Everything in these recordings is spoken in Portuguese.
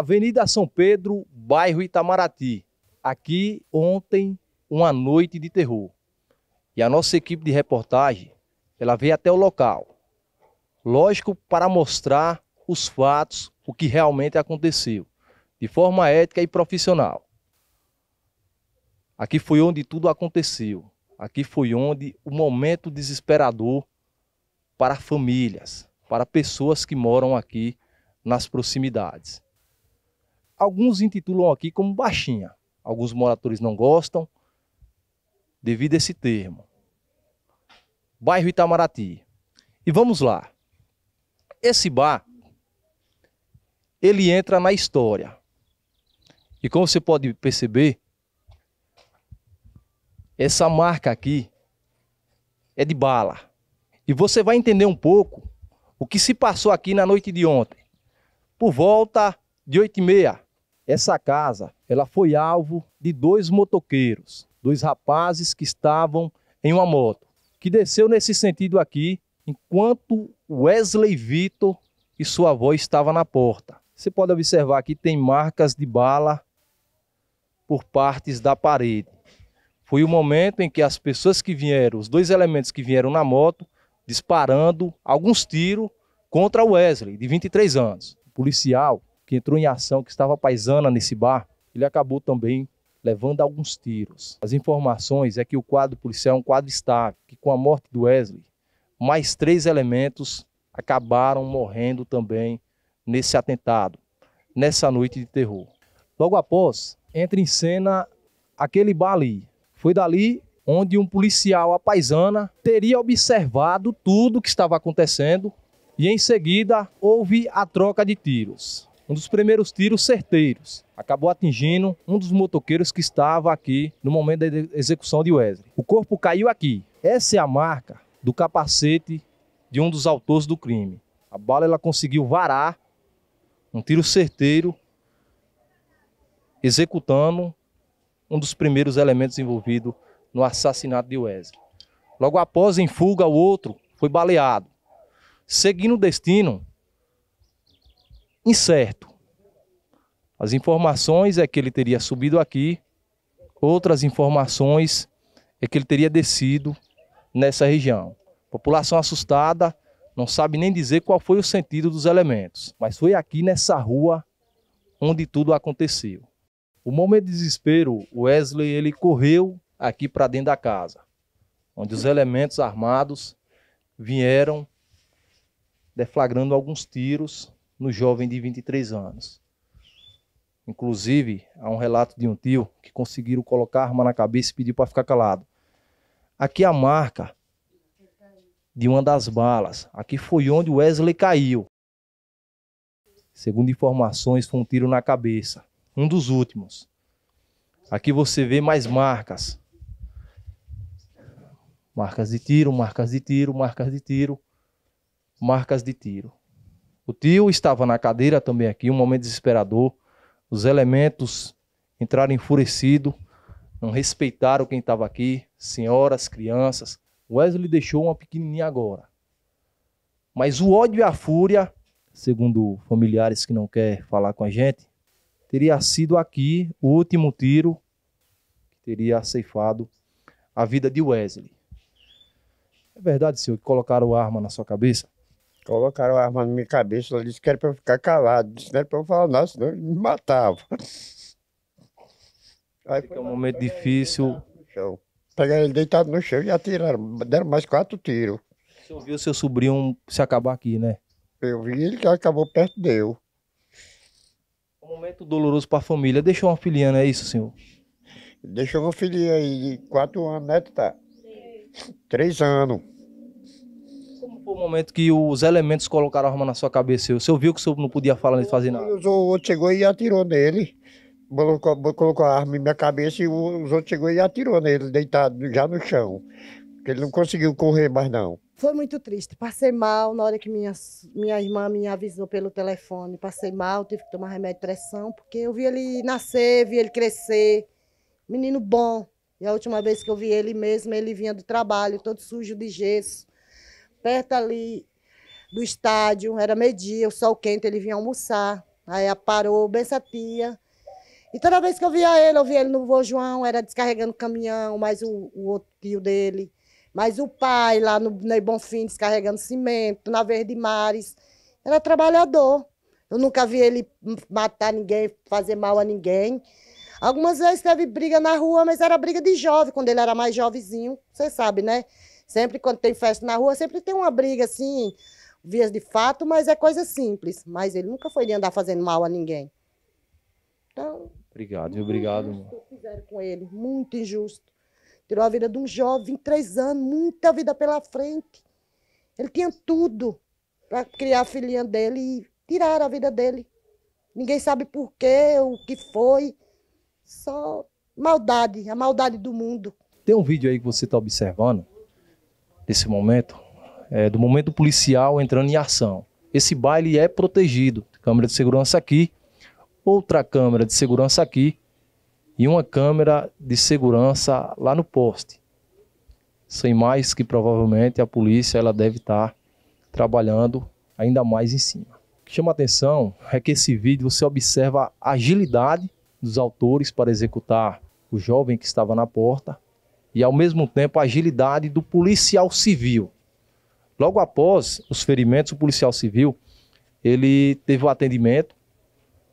Avenida São Pedro, bairro Itamaraty. Aqui ontem uma noite de terror. E a nossa equipe de reportagem, ela veio até o local. Lógico para mostrar os fatos, o que realmente aconteceu, de forma ética e profissional. Aqui foi onde tudo aconteceu. Aqui foi onde o momento desesperador para famílias, para pessoas que moram aqui nas proximidades alguns intitulam aqui como baixinha. Alguns moradores não gostam devido a esse termo. Bairro Itamaraty. E vamos lá. Esse bar, ele entra na história. E como você pode perceber, essa marca aqui é de bala. E você vai entender um pouco o que se passou aqui na noite de ontem. Por volta de 8 e meia essa casa, ela foi alvo de dois motoqueiros, dois rapazes que estavam em uma moto, que desceu nesse sentido aqui, enquanto Wesley Vitor e sua avó estavam na porta. Você pode observar que tem marcas de bala por partes da parede. Foi o momento em que as pessoas que vieram, os dois elementos que vieram na moto, disparando alguns tiros contra Wesley, de 23 anos. O policial que entrou em ação, que estava paisana nesse bar, ele acabou também levando alguns tiros. As informações é que o quadro policial é um quadro estável, que com a morte do Wesley, mais três elementos acabaram morrendo também nesse atentado, nessa noite de terror. Logo após, entra em cena aquele bar ali. Foi dali onde um policial paisana teria observado tudo o que estava acontecendo e em seguida houve a troca de tiros um dos primeiros tiros certeiros. Acabou atingindo um dos motoqueiros que estava aqui no momento da execução de Wesley. O corpo caiu aqui. Essa é a marca do capacete de um dos autores do crime. A bala ela conseguiu varar um tiro certeiro, executando um dos primeiros elementos envolvidos no assassinato de Wesley. Logo após, em fuga, o outro foi baleado. Seguindo o destino, incerto. As informações é que ele teria subido aqui, outras informações é que ele teria descido nessa região. População assustada, não sabe nem dizer qual foi o sentido dos elementos, mas foi aqui nessa rua onde tudo aconteceu. O momento de desespero, Wesley ele correu aqui para dentro da casa, onde os elementos armados vieram deflagrando alguns tiros no jovem de 23 anos. Inclusive, há um relato de um tio que conseguiram colocar a arma na cabeça e pediu para ficar calado. Aqui a marca de uma das balas. Aqui foi onde Wesley caiu. Segundo informações, foi um tiro na cabeça. Um dos últimos. Aqui você vê mais marcas. Marcas de tiro, marcas de tiro, marcas de tiro, marcas de tiro. O tio estava na cadeira também aqui, um momento desesperador. Os elementos entraram enfurecidos, não respeitaram quem estava aqui, senhoras, crianças. Wesley deixou uma pequenininha agora. Mas o ódio e a fúria, segundo familiares que não quer falar com a gente, teria sido aqui o último tiro que teria ceifado a vida de Wesley. É verdade, senhor, que colocaram arma na sua cabeça? Colocaram a arma na minha cabeça, ela disse que era pra eu ficar calado, disse que era pra eu falar nada, senão eles me matavam. Aí foi é um momento difícil. Pegaram ele deitado no chão e atiraram, deram mais quatro tiros. Você ouviu seu sobrinho se acabar aqui, né? Eu vi ele que acabou perto de eu. Um momento doloroso para a família. Deixou uma filhinha, não é isso, senhor? Deixou uma filhinha aí de quatro anos, né, tá? Três anos momento que os elementos colocaram a arma na sua cabeça? O senhor viu que o senhor não podia falar nem fazer nada? Os outros chegou e atirou nele. Colocou, colocou a arma em minha cabeça e os outros chegou e atirou nele, deitado já no chão. Porque ele não conseguiu correr mais, não. Foi muito triste. Passei mal na hora que minha, minha irmã me avisou pelo telefone. Passei mal, tive que tomar remédio de pressão, porque eu vi ele nascer, vi ele crescer. Menino bom. E a última vez que eu vi ele mesmo, ele vinha do trabalho, todo sujo de gesso perto ali do estádio, era meio-dia, o sol quente, ele vinha almoçar. Aí parou, bença tia. E toda vez que eu via ele, eu via ele no vô João, era descarregando caminhão, mais o, o outro tio dele, mais o pai lá no Ney Bonfim descarregando cimento, na Verde Mares. Era trabalhador. Eu nunca vi ele matar ninguém, fazer mal a ninguém. Algumas vezes teve briga na rua, mas era briga de jovem, quando ele era mais jovenzinho, você sabe, né? Sempre quando tem festa na rua, sempre tem uma briga assim, vias de fato, mas é coisa simples. Mas ele nunca foi de andar fazendo mal a ninguém. Então. Obrigado, muito obrigado. Injusto fizeram com ele, muito injusto. Tirou a vida de um jovem, 23 anos, muita vida pela frente. Ele tinha tudo para criar a filhinha dele e tiraram a vida dele. Ninguém sabe por quê, o que foi. Só maldade, a maldade do mundo. Tem um vídeo aí que você está observando esse momento, é, do momento policial entrando em ação. Esse baile é protegido. Câmera de segurança aqui, outra câmera de segurança aqui e uma câmera de segurança lá no poste. Sem mais que provavelmente a polícia ela deve estar trabalhando ainda mais em cima. O que chama atenção é que esse vídeo você observa a agilidade dos autores para executar o jovem que estava na porta e, ao mesmo tempo, a agilidade do policial civil. Logo após os ferimentos, o policial civil ele teve o um atendimento,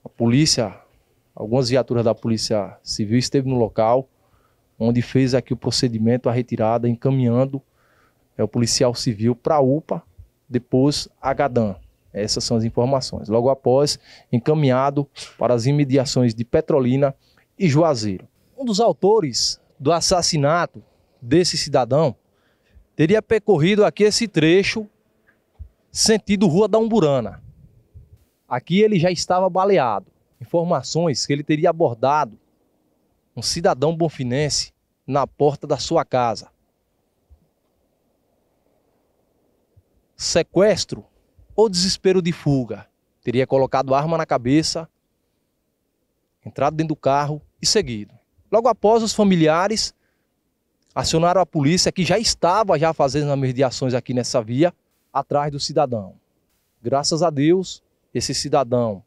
a polícia, algumas viaturas da polícia civil esteve no local, onde fez aqui o procedimento, a retirada, encaminhando é, o policial civil para a UPA, depois a Gadan. Essas são as informações. Logo após, encaminhado para as imediações de Petrolina e Juazeiro. Um dos autores do assassinato desse cidadão teria percorrido aqui esse trecho sentido Rua da Umburana. Aqui ele já estava baleado. Informações que ele teria abordado um cidadão bonfinense na porta da sua casa. Sequestro ou desespero de fuga. Teria colocado arma na cabeça, entrado dentro do carro e seguido. Logo após, os familiares acionaram a polícia que já estava já fazendo as mediações aqui nessa via, atrás do cidadão. Graças a Deus, esse cidadão,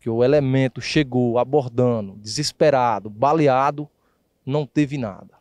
que o elemento chegou abordando, desesperado, baleado, não teve nada.